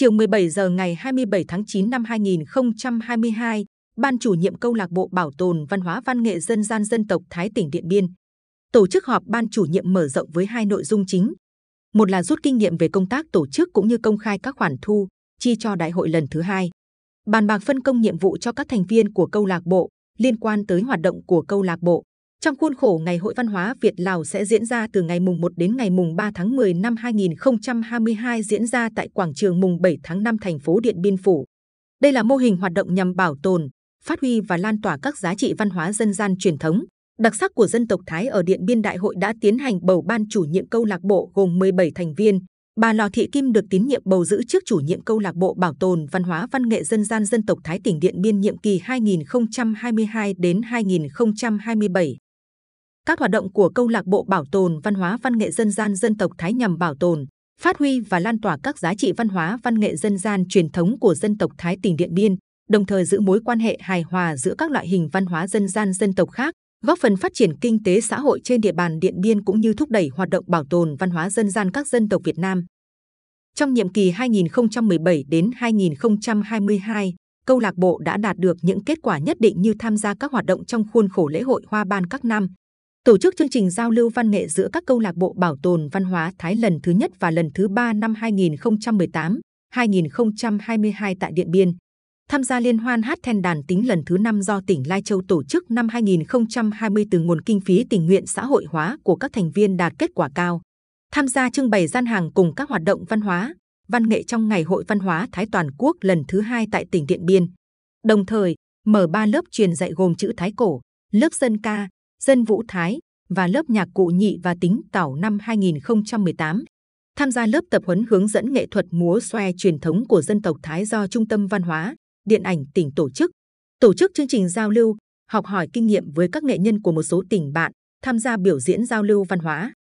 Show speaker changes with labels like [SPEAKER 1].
[SPEAKER 1] Chiều 17 giờ ngày 27 tháng 9 năm 2022, Ban chủ nhiệm câu lạc bộ bảo tồn văn hóa văn nghệ dân gian dân tộc Thái tỉnh Điện Biên tổ chức họp ban chủ nhiệm mở rộng với hai nội dung chính. Một là rút kinh nghiệm về công tác tổ chức cũng như công khai các khoản thu, chi cho đại hội lần thứ hai. Bàn bạc phân công nhiệm vụ cho các thành viên của câu lạc bộ liên quan tới hoạt động của câu lạc bộ. Trong khuôn khổ Ngày hội văn hóa Việt Lào sẽ diễn ra từ ngày mùng 1 đến ngày mùng 3 tháng 10 năm 2022 diễn ra tại quảng trường mùng 7 tháng 5 thành phố Điện Biên Phủ. Đây là mô hình hoạt động nhằm bảo tồn, phát huy và lan tỏa các giá trị văn hóa dân gian truyền thống. Đặc sắc của dân tộc Thái ở Điện Biên Đại hội đã tiến hành bầu ban chủ nhiệm câu lạc bộ gồm 17 thành viên. Bà Lò Thị Kim được tín nhiệm bầu giữ chức chủ nhiệm câu lạc bộ bảo tồn văn hóa văn nghệ dân gian dân tộc Thái tỉnh Điện Biên nhiệm kỳ 2022 đến 2027 các hoạt động của câu lạc bộ bảo tồn văn hóa văn nghệ dân gian dân tộc Thái nhằm bảo tồn, phát huy và lan tỏa các giá trị văn hóa văn nghệ dân gian truyền thống của dân tộc Thái tỉnh Điện Biên, đồng thời giữ mối quan hệ hài hòa giữa các loại hình văn hóa dân gian dân tộc khác, góp phần phát triển kinh tế xã hội trên địa bàn Điện Biên cũng như thúc đẩy hoạt động bảo tồn văn hóa dân gian các dân tộc Việt Nam. Trong nhiệm kỳ 2017 đến 2022, câu lạc bộ đã đạt được những kết quả nhất định như tham gia các hoạt động trong khuôn khổ lễ hội hoa ban các năm, tổ chức chương trình giao lưu văn nghệ giữa các câu lạc bộ bảo tồn văn hóa Thái lần thứ nhất và lần thứ ba năm 2018-2022 tại Điện Biên. Tham gia liên hoan hát then đàn tính lần thứ năm do tỉnh Lai Châu tổ chức năm 2020 từ nguồn kinh phí tình nguyện xã hội hóa của các thành viên đạt kết quả cao. Tham gia trưng bày gian hàng cùng các hoạt động văn hóa, văn nghệ trong Ngày hội văn hóa Thái toàn quốc lần thứ hai tại tỉnh Điện Biên. Đồng thời, mở 3 lớp truyền dạy gồm chữ Thái cổ, lớp dân ca, dân vũ thái và lớp nhạc cụ nhị và tính tảo năm 2018 tham gia lớp tập huấn hướng dẫn nghệ thuật múa xoe truyền thống của dân tộc Thái do Trung tâm Văn hóa, Điện ảnh tỉnh tổ chức. Tổ chức chương trình giao lưu, học hỏi kinh nghiệm với các nghệ nhân của một số tỉnh bạn, tham gia biểu diễn giao lưu văn hóa.